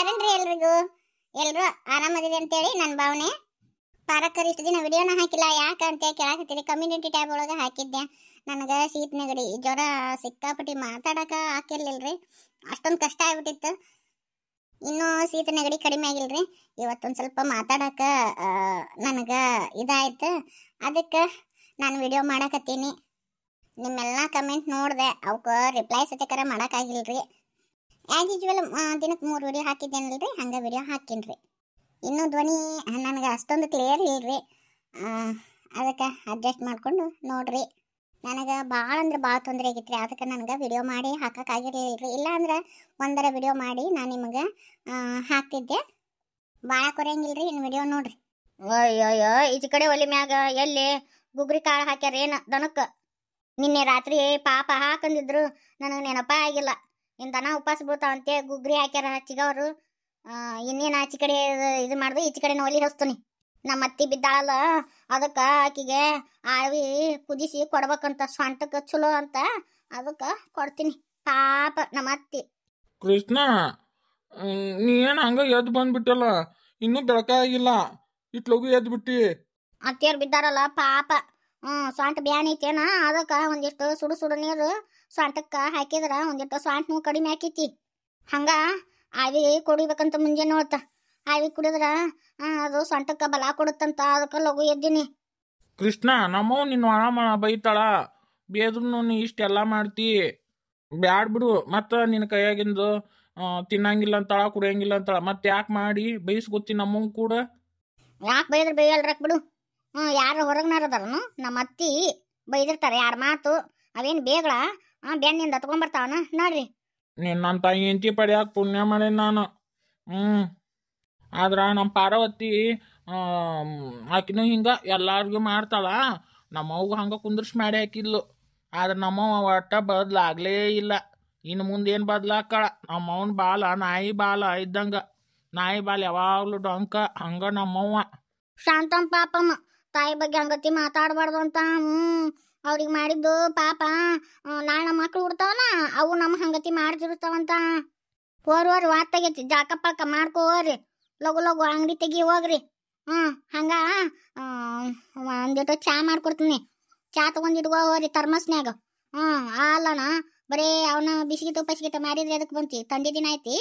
ನಮಸ್ಕಾರನ್ರಿ ಎಲ್ರಿಗೂ ಎಲ್ಲರೂ ಆರಾಮದಿರಿ ಅಂತೇಳಿ ನನ್ನ ಭಾವನೆ ಪಾರಕ್ಕರ್ ಇಷ್ಟು ದಿನ ವಿಡಿಯೋನ ಹಾಕಿಲ್ಲ ಯಾಕೆ ಅಂತ ಕೇಳಾಕತ್ತೀರಿ ಕಮ್ಯುನಿಟಿ ಟ್ಯಾಬ್ ಒಳಗೆ ಹಾಕಿದ್ದೆ ನನಗೆ ಶೀತ ನೆಗಡಿ ಜ್ವರ ಸಿಕ್ಕಾಪಟ್ಟಿ ಮಾತಾಡೋಕೆ ಹಾಕಿರ್ಲಿಲ್ರಿ ಅಷ್ಟೊಂದು ಕಷ್ಟ ಆಗ್ಬಿಟ್ಟಿತ್ತು ಇನ್ನೂ ಶೀತ ನೆಗಡಿ ಕಡಿಮೆ ಆಗಿಲ್ರಿ ಇವತ್ತೊಂದು ಸ್ವಲ್ಪ ಮಾತಾಡಕ ನನಗೆ ಇದಾಯ್ತು ಅದಕ್ಕೆ ನಾನು ವಿಡಿಯೋ ಮಾಡಕತ್ತೀನಿ ನಿಮ್ಮೆಲ್ಲಾ ಕಮೆಂಟ್ ನೋಡ್ದೆ ಅವಕ್ಕೆ ರಿಪ್ಲೈ ಸತ್ಯಕರ ಆಗಿಲ್ರಿ ಆ್ಯಸ್ ಯೂಶ್ವಲ್ ದಿನಕ್ಕೆ ಮೂರು ವಿಡಿಯೋ ರೀ ಹಂಗೆ ವಿಡಿಯೋ ರೀ ಇನ್ನೂ ಧ್ವನಿ ನನಗೆ ಅಷ್ಟೊಂದು ಕ್ಲಿಯರ್ ಇಲ್ರಿ ಅದಕ್ಕೆ ಅಡ್ಜಸ್ಟ್ ಮಾಡಿಕೊಂಡು ನೋಡ್ರಿ ನನಗೆ ಭಾಳ ಅಂದ್ರೆ ಭಾಳ ತೊಂದರೆ ಆಗಿತ್ತು ರೀ ಅದಕ್ಕೆ ನನಗೆ ವಿಡಿಯೋ ಮಾಡಿ ಹಾಕೋಕ್ಕಾಗಿರಲಿಲ್ಲ ರೀ ಇಲ್ಲ ಅಂದ್ರೆ ಒಂದರ ವಿಡಿಯೋ ಮಾಡಿ ನಾನು ನಿಮಗೆ ಹಾಕ್ತಿದ್ದೆ ಭಾಳ ಕೊರೆಯಂಗಿಲ್ಲ ರೀ ಇನ್ನು ವಿಡಿಯೋ ನೋಡ್ರಿ ಅಯ್ಯೋ ಈಚ ಕಡೆ ಒಲಿ ಮ್ಯಾಗ ಎಲ್ಲಿ ಗುಗ್ರಿ ಕಾಳು ಹಾಕ್ಯಾರೇನು ದನಕ್ಕೆ ನಿನ್ನೆ ರಾತ್ರಿ ಪಾಪ ಹಾಕಂದಿದ್ರು ನನಗೆ ನೆನಪ ಆಗಿಲ್ಲ ಇನ್ನು ದನ ಉಪವಾಸ ಬೀಳ್ತಾವಂತೆ ಗುಗ್ರಿ ಹಾಕ್ಯಾರ ಹಚ್ಚಿಗವರು ಇನ್ನೇನು ಆಚೆ ಕಡೆ ಇದು ಮಾಡ್ದು ಈಚೆ ಕಡೆ ಒಲಿ ಹಸ್ತೀನಿ ನಮ್ಮ ಅತ್ತಿ ಬಿದ್ದಾಳಲ್ಲ ಅದಕ್ಕೆ ಆಕಿಗೆ ಆಳ್ವಿ ಕುದಿಸಿ ಕೊಡ್ಬೇಕಂತ ಸ್ವಂಟಕ್ಕೆ ಚಲೋ ಅಂತ ಅದಕ್ಕೆ ಕೊಡ್ತೀನಿ ಪಾಪ ನಮ್ಮ ಅತ್ತಿ ಕೃಷ್ಣ ನೀ ಏನು ಹಂಗ ಎದ್ದು ಬಂದ್ಬಿಟ್ಟಲ್ಲ ಇನ್ನೂ ಬೆಳಕಾಗಿಲ್ಲ ಇಟ್ಲಗು ಎದ್ದು ಬಿಟ್ಟಿ ಅತ್ತಿಯರು ಬಿದ್ದಾರಲ್ಲ ಪಾಪ ಹ್ಞೂ ಸ್ವಂಟ ಬ್ಯಾನ್ ಐತೇನ ಅದಕ್ಕೆ ಒಂದಿಷ್ಟು ಸುಡು ಸುಡು ನೀರು ಸ್ವಾಂಟಕ್ಕ ಹಾಕಿದ್ರೆ ಒಂದಿಟ್ಟು ಸ್ವಾಂಟ್ ನೋವು ಕಡಿಮೆ ಆಕೈತಿ ಹಂಗೆ ಆವಿ ಕುಡಿಬೇಕಂತ ಮುಂಜಾನೆ ನೋಡ್ತ ಆವಿ ಕುಡಿದ್ರೆ ಅದು ಸ್ವಾಂಟಕ್ಕ ಬಲ ಕೊಡುತ್ತಂತ ಅದಕ್ಕೆ ಲಘು ಎದ್ದೀನಿ ಕೃಷ್ಣ ನಮ್ಮವ್ ನಿನ್ನ ಆರಾಮ ಬೈತಾಳ ಬೇದ್ರೂ ನೀ ಇಷ್ಟೆಲ್ಲ ಮಾಡ್ತಿ ಬ್ಯಾಡ್ ಬಿಡು ಮತ್ತು ನಿನ್ನ ಕೈಯಾಗಿಂದು ತಿನ್ನಂಗಿಲ್ಲ ಅಂತಾಳ ಕುಡಿಯಂಗಿಲ್ಲ ಅಂತಾಳ ಮತ್ತೆ ಯಾಕೆ ಮಾಡಿ ಬೈಸ್ಕೊತಿ ನಮ್ಮವ್ ಕೂಡ ಯಾಕೆ ಬೈದ್ರೆ ಬೈಯಲ್ರಕ್ ಬಿಡು ಹ್ಞೂ ಯಾರು ಹೊರಗ್ನಾರದಾರನು ನಮ್ಮ ಅತ್ತಿ ಬೈದಿರ್ತಾರೆ ಯಾರು ಮಾತು ಅವೇನು ಬೇಗಳ ಆ ಬೆನ್ನಿಂದ ತಗೊಂಡ್ಬರ್ತಾವನ ನೋಡ್ರಿ ತಾಯಿ ಹೆಂಡತಿ ಪಡ್ಯಾಕ ಪುಣ್ಯ ಮಾಡೇನಿ ನಾನು ಹ್ಞೂ ಆದ್ರೆ ನಮ್ಮ ಪಾರ್ವತಿ ಆಕಿನೂ ಹಿಂಗೆ ಎಲ್ಲಾರ್ಗೂ ಮಾಡ್ತಾಳ ನಮ್ಮವ್ಗ ಹಂಗೆ ಕುಂದ್ರಿಸಿ ಮಾಡಿ ಹಾಕಿದ್ಲು ಆದ್ರೆ ನಮ್ಮವ್ವ ಒಟ್ಟ ಬದಲಾಗ್ಲೇ ಇಲ್ಲ ಇನ್ನು ಮುಂದೆ ಏನು ಬದಲಾಕಳ ನಮ್ಮವ್ನ ಬಾಲ ನಾಯಿ ಬಾಲ ಇದ್ದಂಗೆ ನಾಯಿ ಬಾಲ್ ಯಾವಾಗಲೂ ಡೊಂಕ ಹಂಗ ನಮ್ಮವ್ವ ಶಾಂತಮ್ಮ ಪಾಪಮ್ಮ ತಾಯಿ ಬಗ್ಗೆ ಹಂಗತಿ ಮಾತಾಡಬಾರ್ದು ಅಂತ ಹ್ಞೂ ಅವ್ರಿಗೆ ಮಾಡಿದ್ದು ಪಾಪ ನಾಳೆ ನಮ್ಮ ಮಕ್ಳು ಹುಡ್ತಾವಲ್ಲ ಅವು ನಮ್ಮ ಹಂಗತಿ ಮಾಡ್ತಿರ್ತಾವಂತ ಹೋರ್ವರ್ ವಾತ್ ಜಾಕ ಪಾಕ ಮಾಡ್ಕೋರಿ ಲಘು ಲಘು ಅಂಗಡಿ ತೆಗಿ ಹೋಗ್ರಿ ಹ್ಞೂ ಹಂಗ ಒಂದಿಟ್ಟು ಚಾ ಮಾಡ್ಕೊಡ್ತೀನಿ ಚಾ ತೊಗೊಂಡಿಟ್ಕೋ ಹೋಗ್ರಿ ಥರ್ಮಸ್ನ್ಯಾಗ ಹ್ಞೂ ಅಲ್ಲಣ್ಣ ಬರೀ ಅವನ ಬಿಸಿಗಿಟ್ಟು ಪಸಿಗಿಟ್ಟು ಮಾಡಿದ್ರೆ ಅದಕ್ಕೆ ಬಂತಿ ತಂದೆ ದಿನ ಐತಿ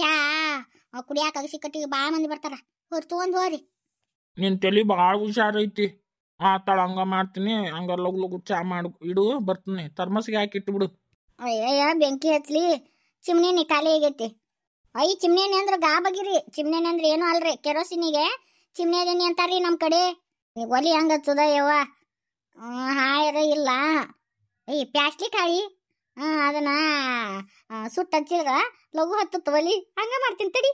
ಚಾ ಕುಡಿಯಾಕ ಅಗಸಿ ಕಟ್ಟಿಗೆ ಭಾಳ ಮಂದಿ ಬರ್ತಾರ ಹೊರ ತೊಗೊಂಡು ಹೋರಿ ನಿನ್ನ ತಲೆ ಭಾಳ ಹುಷಾರೈತಿ ಆತಾಳ ಹಂಗ ಮಾಡ್ತೀನಿ ಹಂಗ ಲಗು ಲಗು ಚಾ ಮಾಡು ಇಡು ಬರ್ತೀನಿ ಥರ್ಮಸ್ಗೆ ಹಾಕಿ ಬಿಡು ಅಯ್ಯಯ್ಯ ಬೆಂಕಿ ಹತ್ಲಿ ಚಿಮ್ನಿನಿ ಖಾಲಿ ಆಗೈತಿ ಅಯ್ಯ ಚಿಮ್ನೇನಿ ಅಂದ್ರೆ ಗಾಬಗಿರಿ ಚಿಮ್ನೇನಿ ಅಂದ್ರೆ ಏನು ಅಲ್ರಿ ಕೆರೋಸಿನಿಗೆ ಅದೇನಿ ಅಂತಾರ್ರಿ ನಮ್ಮ ಕಡೆ ಒಲಿ ಹಂಗ ಹಚ್ಚದ ಯವ್ವ ಹಾಯರ ಇಲ್ಲ ಅಯ್ಯ ಪ್ಯಾಸ್ಲಿ ಕಾಯಿ ಹಾಂ ಅದನ್ನ ಸುಟ್ಟು ಹಚ್ಚಿದ್ರ ಲಘು ಹತ್ತತ್ತು ಒಲಿ ಹಂಗ ಮಾಡ್ತೀನಿ ತಡಿ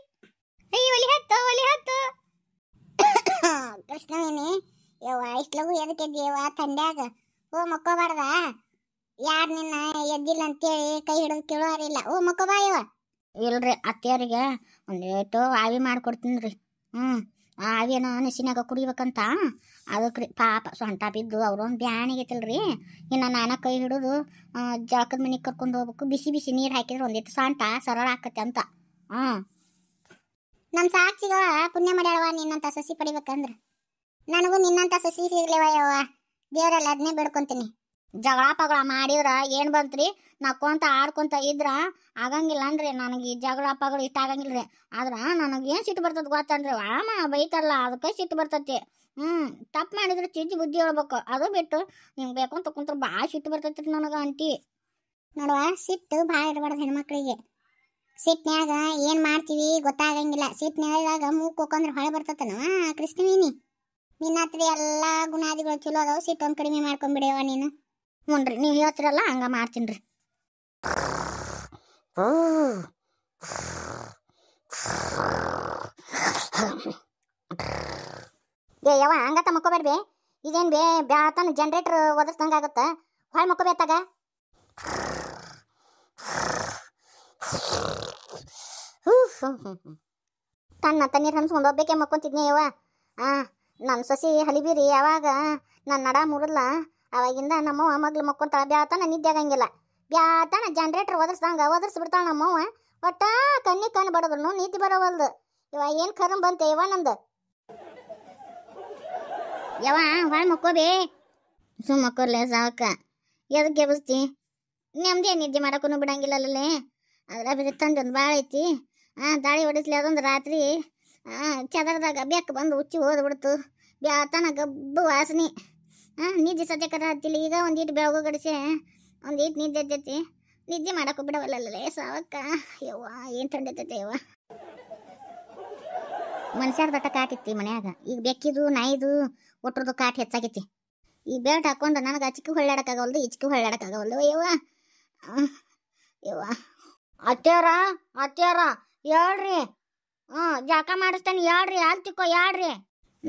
ಅಯ್ಯ ಒಲಿ ಹತ್ತ ಇಷ್ಟಲಗು ಎದಕ್ಕೆ ದೇವ ತಂಡ್ಯಾಗ ಓ ಮಕ್ಕೋಬಾರ್ದ ಯಾರು ನಿನ್ನ ಎದ್ದಿಲ್ಲ ಅಂತೇಳಿ ಕೈ ಹಿಡಿದು ಕೇಳೋರಿಲ್ಲ ಓ ಮಕ್ಕೋಬಾ ಇವ ಇಲ್ರಿ ಅತ್ತೆಯರಿಗೆ ಏಟು ಆವಿ ಮಾಡ್ಕೊಡ್ತೀನಿ ರೀ ಹ್ಞೂ ಆವಿನ ನಿಸಿನಾಗ ಕುಡಿಬೇಕಂತ ಅದಕ್ಕೆ ರೀ ಪಾಪ ಸೊಂಟ ಬಿದ್ದು ಅವ್ರೊಂದು ರೀ ಇನ್ನು ನಾನು ಕೈ ಹಿಡಿದು ಜಳಕದ ಮನೆಗೆ ಕರ್ಕೊಂಡು ಹೋಗ್ಬೇಕು ಬಿಸಿ ಬಿಸಿ ನೀರು ಹಾಕಿದ್ರೆ ಒಂದಿತ್ತು ಸೊಂಟ ಸರಳ ಆಕತ್ತೆ ಅಂತ ಹ್ಞೂ ನಮ್ಮ ಸಾಕ್ಷಿಗಳ ಪುಣ್ಯ ಮಾಡ್ಯಾಳವ ನಿನ್ನಂತ ಸಸಿ ಪಡಿಬೇಕಂದ್ರೆ ನನಗೂ ನಿನ್ನಂತ ಸುಸಿ ಸಿಗ್ಲಿವಯ್ಯವ್ವ ದೇವ್ರಲ್ಲಿ ಅದನ್ನೇ ಬೇಡ್ಕೊಂತೀನಿ ಜಗಳ ಪಗಳ ಮಾಡಿದ್ರೆ ಏನು ಬಂತ್ರಿ ನಕ್ಕೊಂತ ಆಡ್ಕೊಂತ ಇದ್ರ ಆಗಂಗಿಲ್ಲ ಅನ್ರಿ ನನಗೆ ಈ ಜಗಳ ಪಗಳ ಇಷ್ಟ ಆಗಂಗಿಲ್ಲ ರೀ ನನಗೆ ಏನು ಸಿಟ್ಟು ಬರ್ತದ ಗೊತ್ತಂದ್ರೆ ಆಮ ಬೈತಲ್ಲ ಅದಕ್ಕೆ ಸಿಟ್ಟು ಬರ್ತೈತಿ ಹ್ಮ್ ತಪ್ಪು ಮಾಡಿದ್ರೆ ಚಿಜ್ಜಿ ಬುದ್ಧಿ ಹೇಳ್ಬೇಕು ಅದು ಬಿಟ್ಟು ನಿಮ್ಗೆ ಬೇಕು ಅಂತ ಕುಂತ್ರೆ ಭಾಳ ಸಿಟ್ಟು ಬರ್ತೈತಿ ರೀ ನನಗೆ ಅಂಟಿ ನೋಡುವ ಸಿಟ್ಟು ಭಾಳ ಇರಬಾರ್ದು ಹೆಣ್ಮಕ್ಳಿಗೆ ಸಿಟ್ಟಿನ್ಯಾಗ ಏನು ಮಾಡ್ತೀವಿ ಗೊತ್ತಾಗಂಗಿಲ್ಲ ಸಿಟ್ಟಿನ್ಯಾಗ ಮೂಗ್ ಭಾಳ ಹೊಳೆ ಬರ್ತತನವ ಕೃಷ್ಣವೇನಿ ನಿನ್ನ ಹತ್ರ ಎಲ್ಲ ಗುಣಾದಿಗಳು ಚಲೋ ಅದಾವ ಸಿಟ್ಟೊಂದು ಕಡಿಮೆ ಮಾಡ್ಕೊಂಬಿಡೇವ ನೀನು ಹುನ್ರಿ ನೀವು ಹೇಳ್ತಿರಲ್ಲ ಹಂಗೆ ಮಾಡ್ತೀನಿ ರೀ ಏ ಯಾವ ಹಂಗತ ಮಕ್ಕೋಬೇಡ್ಬಿ ಇದೇನು ಬೇ ಬ್ಯಾತನ ಜನ್ರೇಟ್ರ್ ಒದರ್ಸ್ದಂಗೆ ಆಗುತ್ತೆ ಹೊಳೆ ಮಕ್ಕೋಬೇತಾಗ ತನ್ನ ತಣ್ಣೀರು ಹನ್ಸ್ಕೊಂಡು ಹೋಗ್ಬೇಕೆ ಮಕ್ಕೊಂತಿದ್ನೇ ಯವ್ವ ಹಾಂ ನನ್ನ ಸಸಿ ಹಲಿಬೀರಿ ಯಾವಾಗ ನನ್ನ ನಡ ಮುರಿದ್ಲ ಅವಾಗಿಂದ ನಮ್ಮವ್ವ ಮಗ್ಳು ಮಕ್ಕೊಂತಾಳ ಬ್ಯಾತಾನ ನಿದ್ದೆ ಆಗಂಗಿಲ್ಲ ಬ್ಯಾತಾನ ಜನ್ರೇಟರ್ ಒದರ್ಸ್ದಂಗೆ ಒದರ್ಸ್ಬಿಡ್ತಾಳೆ ನಮ್ಮವ್ವ ಒಟ್ಟ ಕಣ್ಣಿ ಕಣ್ಣು ಬಡದ್ರು ನಿದ್ದೆ ಬರೋವಲ್ದು ಇವ ಏನು ಕರಂ ಬಂತೆ ಇವ ನಂದು ಯವ ಹೊಳ್ ಮಕ್ಕೋಬೇ ಸುಮ್ಮ ಮಕ್ಕೋರ್ಲೆ ಸಾವಕ್ಕ ಎದಕ್ಕೆ ಗೆಬಸ್ತಿ ನೆಮ್ಮದಿ ನಿದ್ದೆ ಮಾಡೋಕ್ಕೂ ಬಿಡಂಗಿಲ್ಲಲ್ಲೇ ಅದ್ರ ಬಿರಿ ತಂದೊಂದು ಭಾಳ ಐತಿ ಹಾಂ ದಾಳಿ ಹೊಡಿಸ್ಲಿ ಅದೊಂದು ರಾತ್ರಿ ಚದರದಾಗ ಬೆಕ್ಕ ಬಂದು ಉಚ್ಚಿ ಹೋದ್ಬಿಡ್ತು ಬ್ಯಾತನ ಗಬ್ಬು ವಾಸನೆ ಹಾಂ ನಿದ್ದೆ ಸದ್ಯಕರ ಹತ್ತಿಲ್ಲ ಈಗ ಒಂದು ಈಟು ಬೆಳಗು ಗಡಿಸಿ ಒಂದು ಈಟು ನಿದ್ದೆ ಎತ್ತೈತಿ ನಿದ್ದೆ ಮಾಡಕ್ಕೂ ಬಿಡವಲ್ಲಲ್ಲ ಸಾವಕ್ಕ ಯವ್ವ ಏನು ತಂಡೈತೈತೆ ಯವ್ವ ಮನುಷ್ಯರ ದಟ್ಟ ಕಾಟಿತ್ತಿ ಮನ್ಯಾಗ ಈಗ ಬೆಕ್ಕಿದು ನಾಯಿದು ಒಟ್ಟರದು ಕಾಟ್ ಹೆಚ್ಚಾಗೈತಿ ಈ ಬೆಲ್ಟ್ ಹಾಕೊಂಡು ನನಗೆ ಅಚ್ಚಿಕ್ಕೂ ಹೊಳ್ಳಾಡಕ್ಕಾಗವಲ್ದು ಇಚ್ಚಿಕ್ಕೂ ಹೊಳ್ಳಾಡಕ್ಕಾಗವಲ್ದು ಯವ್ವ ಯವ್ವ ಅತ್ತೆಯವರ ಅತ್ತೆಯವರ ಹೇಳ್ರಿ ಹ್ಞೂ ಜಳಕ ಮಾಡಿಸ್ತಾನೆ ಯಾಡ್ರಿ ಯಾರು ತಿಕ್ಕೋ ಯಾಡ್ರಿ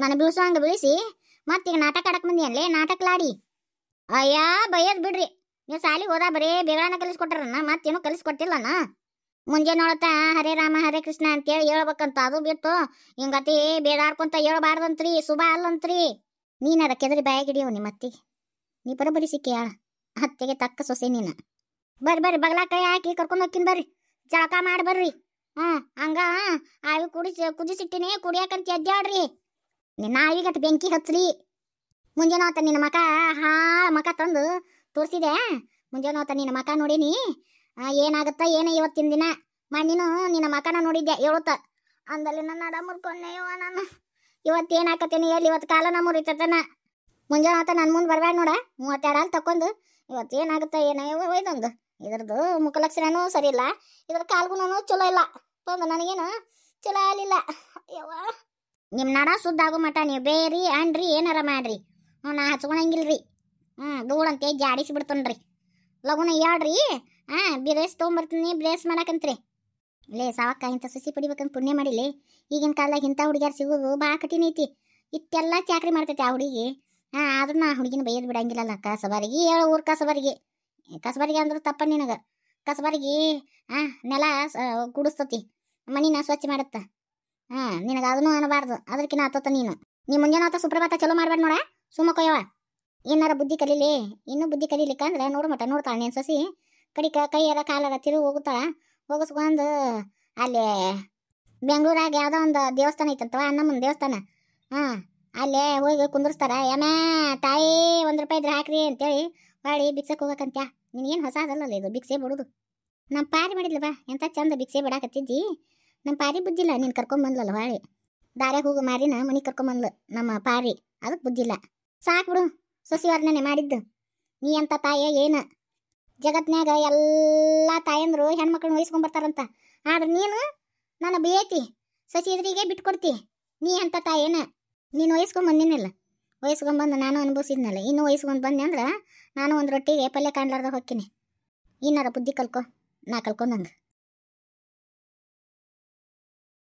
ನಾನು ಬೀಳ್ಸೋಂಗೆ ಬೀಳಿಸಿ ಈಗ ನಾಟಕ ಆಡಕ್ಕೆ ನಾಟಕ ಲಾಡಿ ಅಯ್ಯ ಬೈಯೋದು ಬಿಡ್ರಿ ನೀವು ಸಾಲಿಗೆ ಹೋದ ಬರೀ ಬೇಗಳನ್ನ ಕಲಿಸ್ಕೊಟ್ರನ್ನ ಮತ್ತೇನು ಕಲಿಸ್ಕೊಟ್ಟಿಲ್ಲನ ಮುಂಜೆ ನೋಡತ್ತ ಹರೇ ರಾಮ ಹರೇ ಕೃಷ್ಣ ಅಂತೇಳಿ ಹೇಳ್ಬೇಕಂತ ಅದು ಬಿಟ್ಟು ಹಿಂಗತಿ ಬೇಡಾಡ್ಕೊಂತ ಹೇಳ್ಬಾರ್ದಂತ್ರಿ ಶುಭ ಅಲ್ಲಂತ್ರಿ ಅದಕ್ಕೆ ಕೆದರಿ ಬಾಯಾಗಿ ಹಿಡಿಯವು ನಿಮ್ಮ ಅತ್ತಿ ನೀ ಸಿಕ್ಕಿ ಸಿಕ್ಕಿಯಾಳ ಅತ್ತೆಗೆ ತಕ್ಕ ಸೊಸೆ ನೀನು ಬರ್ರಿ ಬರ್ರಿ ಬಗ್ಲಾ ಕೈ ಹಾಕಿ ಕರ್ಕೊಂಡು ಹೋಗ್ತೀನಿ ಬರ್ರಿ ಜಳಕ ಮಾಡಿ ಬರ್ರಿ ಹಂಗ ಆವಿ ಕುಡಿಸಿ ಕುದಿಸಿಟ್ಟಿನಿ ಕುಡಿಯಾಕಂತ ಎದ್ದಾಡ್ರಿ ನಿನ್ನ ಆವಿಗಟ್ಟು ಬೆಂಕಿ ಹಚ್ಚ್ರಿ ಮುಂಜಾನೆ ಆತ ನಿನ್ನ ಮಕ ಹಾ ಮಕ ತಂದು ತೋರಿಸಿದೆ ಮುಂಜಾನೆ ಆತ ನಿನ್ನ ಮಕ ನೋಡೀನಿ ಏನಾಗುತ್ತಾ ಏನ ಇವತ್ತಿನ ದಿನ ಮಣ್ಣಿನ ನಿನ್ನ ಮಕನ ನೋಡಿದ್ದೆ ಹೇಳುತ್ತ ಅಂದಲ್ಲಿ ನನ್ನ ಅಡ ಮುರ್ಕೊಂಡೆ ನಾನು ಇವತ್ತು ಏನು ಎಲ್ಲಿ ಇವತ್ತು ನಾ ಮುರಿತತನ ಮುಂಜಾನೆ ಆತ ನನ್ನ ಮುಂದೆ ಬರಬೇಡ ನೋಡ ಮೂವತ್ತೆರಡು ತಕೊಂಡು ಇವತ್ತು ಏನಾಗುತ್ತಾ ಏನೋ ಒಯ್ದೊಂದು ಇದ್ರದ್ದು ಮುಖ ಸರಿ ಇಲ್ಲ ಇದ್ರ ಕಾಲ್ಗುಣನೂ ಚಲೋ ಇಲ್ಲ ಬಂದು ನನಗೇನು ಚಲೋ ಆಗಲಿಲ್ಲ ಯವ್ವ ನಿಮ್ಮ ನಡ ಆಗೋ ಮಟ ನೀವು ಬೇರಿ ಅನ್ರಿ ಏನಾರ ಮಾಡ್ರಿ ಹ್ಞೂ ನಾ ಹಚ್ಕೊಳಂಗಿಲ್ರಿ ಹ್ಞೂ ಧೂಳಂತೆ ಜಾಡಿಸಿ ಬಿಡ್ತನ್ರಿ ಲಗುನ ಹೇಳ್ರಿ ಹಾಂ ಬಿರೇಸ್ ತೊಗೊಂಬರ್ತೀನಿ ಬ್ರೇಸ್ ಮಾಡಕಂತ್ರಿ ಲೇ ಸಾವಕ್ಕ ಇಂಥ ಸಸಿ ಪಡಿಬೇಕಂತ ಪುಣ್ಯ ಮಾಡಿಲಿ ಈಗಿನ ಕಾಲದಾಗ ಇಂಥ ಹುಡುಗಿಯರು ಸಿಗೋದು ಭಾಳ ಕಠಿಣ ಐತಿ ಇತ್ತೆಲ್ಲ ಚಾಕ್ರಿ ಮಾಡ್ತೈತಿ ಆ ಹುಡುಗಿ ಹಾಂ ಆದ್ರೂ ನಾ ಹುಡುಗಿನ ಬೈಯೋದು ಬಿಡಂಗಿಲ್ಲಲ್ಲ ಕಸಬಾರಿಗೆ ಹೇಳು ಊರು ಕಸಬಾರಿಗೆ ಕಸಬರ್ಗಿ ಅಂದ್ರೆ ತಪ್ಪ ನಿನಗೆ ಕಸಬರ್ಗಿ ಹಾಂ ನೆಲ ಕುಡಿಸ್ತತಿ ಮನಿನ ಸ್ವಚ್ಛ ಮಾಡತ್ತ ಹಾಂ ನಿನಗೆ ಅದನ್ನು ಅನ್ನಬಾರ್ದು ಅದಕ್ಕಿನ ಆತತ್ತ ನೀನು ನೀ ಮುಂಜಾನೆ ಆತ ಸುಪ್ರಭಾತ ಚಲೋ ಮಾಡ್ಬೇಡ ನೋಡ ಸುಮ್ಮಕೊಯ್ಯವ ಏನಾರ ಬುದ್ಧಿ ಕಲೀಲಿ ಇನ್ನೂ ಬುದ್ಧಿ ಕಲೀಲಿಕ್ಕ ಅಂದ್ರೆ ಮಟ ನೋಡ್ತಾಳೆ ನೀನು ಸಸಿ ಕಡಿಕ ಕೈಯರ ಕಾಲರ ತಿರು ಹೋಗುತ್ತಾಳ ಹೋಗಿಸ್ಕೊಂಡು ಅಲ್ಲಿ ಬೆಂಗಳೂರಾಗ ಯಾವುದೋ ಒಂದು ದೇವಸ್ಥಾನ ಐತಂತವ ಅಣ್ಣಮ್ಮನ ದೇವಸ್ಥಾನ ಹಾಂ ಅಲ್ಲೇ ಹೋಗಿ ಕುಂದಿರ್ಸ್ತಾರೆ ಯಮಾ ತಾಯಿ ಒಂದು ರೂಪಾಯಿ ಇದ್ರೆ ಹಾಕ್ರಿ ಅಂತೇಳಿ ಬಾಳಿ ಹೋಗಕಂತ ನಿನ್ ನಿನಗೇನು ಹೊಸ ಅದಲ್ಲ ಇದು ಬಿಕ್ಸೆ ಬಿಡೋದು ನಮ್ಮ ಪಾರಿ ಮಾಡಿದ್ಲ ಬಾ ಎಂಥ ಚಂದ ಬಿಕ್ಸೆ ಬಿಡಾಕತ್ತಿದ್ದಿ ನಮ್ಮ ಪಾರಿ ಬುದ್ಧಿಲ್ಲ ನೀನು ಕರ್ಕೊಂಬಂದ್ಲಲ್ಲ ಬಾಳಿ ದಾರ್ಯಾಗ ಹೋಗು ಮಾರಿನ ಕರ್ಕೊಂಡ್ ಕರ್ಕೊಂಬಂದ್ಲು ನಮ್ಮ ಪಾರಿ ಅದಕ್ಕೆ ಬುದ್ಧಿಲ್ಲ ಸಾಕ್ ಬಿಡು ವರ್ಣನೆ ಮಾಡಿದ್ದು ನೀ ಎಂತ ತಾಯ ಏನು ಜಗತ್ನಾಗ ಎಲ್ಲ ತಾಯಂದರು ಹೆಣ್ಮಕ್ಳನ್ನ ಬರ್ತಾರಂತ ಆದ್ರೆ ನೀನು ನನ್ನ ಬೇತಿ ಸಸಿ ಇದ್ರಿಗೆ ಬಿಟ್ಕೊಡ್ತಿ ನೀ ಅಂತ ತಾಯೇನ ನೀನು ವಹಿಸ್ಕೊಂಬಂದಿನಿಲ್ಲ ವಯಸ್ಸ್ಕೊಂಡು ನಾನು ಅನುಭವಿಸಿದ್ನಲ್ಲ ಇನ್ನೂ ವಯಸ್ಸ್ಕೊಂಡು ಬಂದೆ ಅಂದ್ರೆ ನಾನು ಒಂದು ರೊಟ್ಟಿಗೆ ಪಲ್ಯ ಕಾಣ್ಲಾರ್ದ ಹೋಗ್ತೀನಿ ಏನಾರ ಬುದ್ಧಿ ಕಲ್ಕೊ ನಾ ಕಲ್ಕೊಂಡಂಗೆ